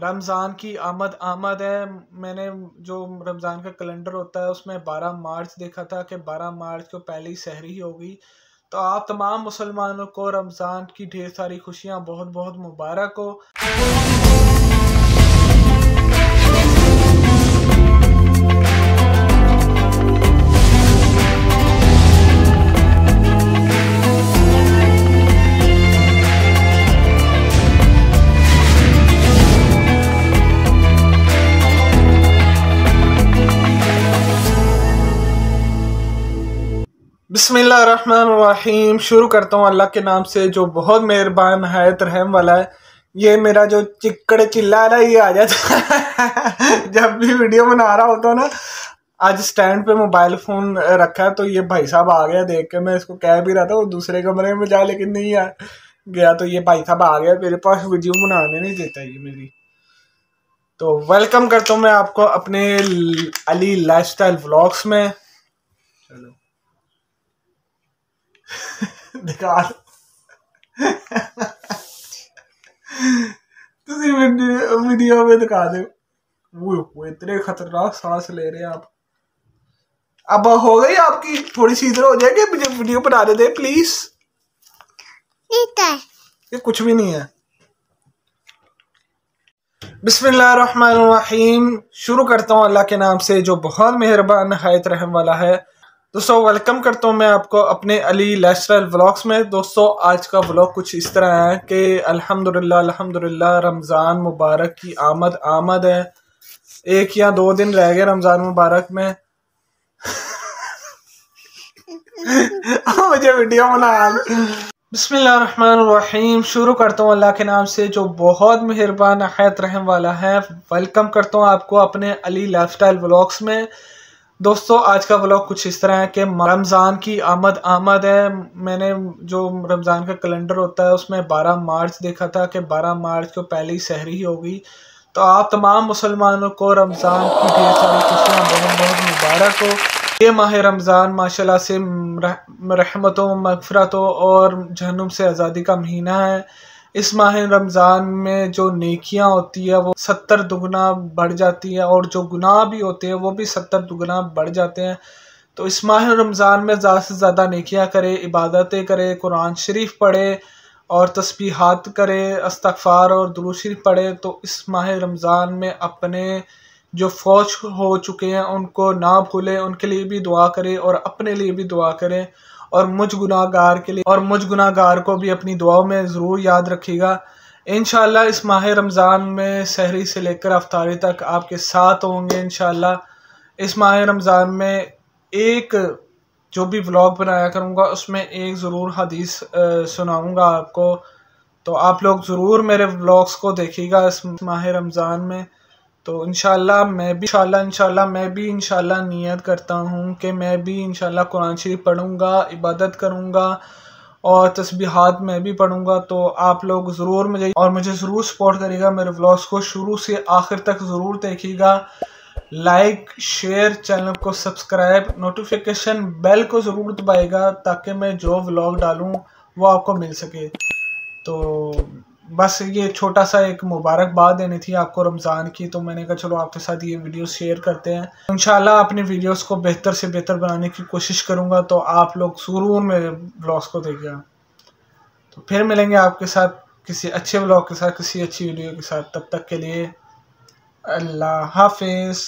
रमज़ान की आमद आमद है मैंने जो रमज़ान का कैलेंडर होता है उसमें 12 मार्च देखा था कि 12 मार्च को पहली सहरी होगी तो आप तमाम मुसलमानों को रमज़ान की ढेर सारी खुशियाँ बहुत बहुत मुबारक हो बसमीम शुरू करता हूँ अल्लाह के नाम से जो बहुत मेहरबान है रहम वाला है ये मेरा जो चिक्कड़ चिल्ला रहा है ये आ जाता है जब भी वीडियो बना रहा होता ना आज स्टैंड पे मोबाइल फ़ोन रखा है तो ये भाई साहब आ गया देख के मैं इसको कह भी रहा था वो दूसरे कमरे में जा लेकिन नहीं आ गया तो ये भाई साहब आ गया मेरे पास वीडियो बनाने नहीं देता ये मेरी तो वेलकम करता हूँ मैं आपको अपने अली लाइफ स्टाइल व्लॉग्स में बेकार वीडियो में दिखा दे वो इतने खतरनाक सांस ले रहे हैं आप अब हो गई आपकी थोड़ी सी इधर हो जाएगी मुझे वीडियो बना दे प्लीज ये कुछ भी नहीं है बिस्मिल्लाह शुरू करता हूँ अल्लाह के नाम से जो बहुत मेहरबान नहायत रहम वाला है दोस्तों वेलकम करता हूँ मैं आपको अपने अली लाइफ स्टाइल व्लॉग्स में दोस्तों आज का व्लॉग कुछ इस तरह है कि अल्हम्दुलिल्लाह अल्हम्दुलिल्लाह रमज़ान मुबारक की आमद आमद है एक या दो दिन रह गए रमज़ान मुबारक में मुझे वीडियो बना बसमीम शुरू करता हूँ अल्लाह के नाम से जो बहुत मेहरबान नहायत रहम वाला है वेलकम करता हूँ आपको अपने अली लाइफ स्टाइल व्लॉग्स में दोस्तों आज का ब्लॉग कुछ इस तरह है कि रमज़ान की आमद आमद है मैंने जो रमज़ान का कैलेंडर होता है उसमें 12 मार्च देखा था कि 12 मार्च को पहली सहरी होगी तो आप तमाम मुसलमानों को रमज़ान की ढेर सारी खुशियाँ बहुत बहुत मुबारक हो ये माह रमज़ान माशाल्लाह से रहमतों मफरतों और जहनुम से आज़ादी का महीना है इस माह रमज़ान में जो नेकियां होती है वो सत्तर दुगना बढ़ जाती है और जो गुनाह भी होते हैं वो भी सत्तर दुगना बढ़ जाते हैं तो इस माह रमज़ान में ज़्यादा से ज़्यादा नेकियां करे इबादतें करे कुरान शरीफ पढ़े और तस्बीहात करे अस्तफ़ार और दरू शरीफ पढ़े तो इस माह रमज़ान में अपने जो फौज हो चुके हैं उनको ना भूलें उनके लिए भी दुआ करें और अपने लिए भी दुआ करें और मुझ गुनागार के लिए और मुझ गुनागार को भी अपनी दुआओं में ज़रूर याद रखिएगा इन इस माह रमज़ान में सहरी से लेकर अफ्तारी तक आपके साथ होंगे इन इस माह रमज़ान में एक जो भी व्लॉग बनाया करूँगा उसमें एक ज़रूर हदीस सुनाऊँगा आपको तो आप लोग ज़रूर मेरे व्लॉग्स को देखिएगा इस माह रमज़ान में तो इन मैं भी इन मैं भी इन नीयत करता हूँ कि मैं भी इन कुरान शरीफ पढ़ूँगा इबादत करूँगा और तस्बीहात मैं भी पढ़ूँगा तो आप लोग ज़रूर मुझे और मुझे ज़रूर सपोर्ट करेगा मेरे व्लॉग्स को शुरू से आखिर तक ज़रूर देखिएगा लाइक शेयर चैनल को सब्सक्राइब नोटिफिकेशन बेल को ज़रूर दबाएगा ताकि मैं जो व्लॉग डालूँ वो आपको मिल सके तो बस ये छोटा सा एक मुबारकबाद देनी थी आपको रमज़ान की तो मैंने कहा चलो आपके साथ ये वीडियो शेयर करते हैं इन अपने वीडियोस को बेहतर से बेहतर बनाने की कोशिश करूँगा तो आप लोग ज़रूर मेरे ब्लॉग्स को देखेगा तो फिर मिलेंगे आपके साथ किसी अच्छे ब्लॉग के साथ किसी अच्छी वीडियो के साथ तब तक के लिए अल्लाह हाफिज़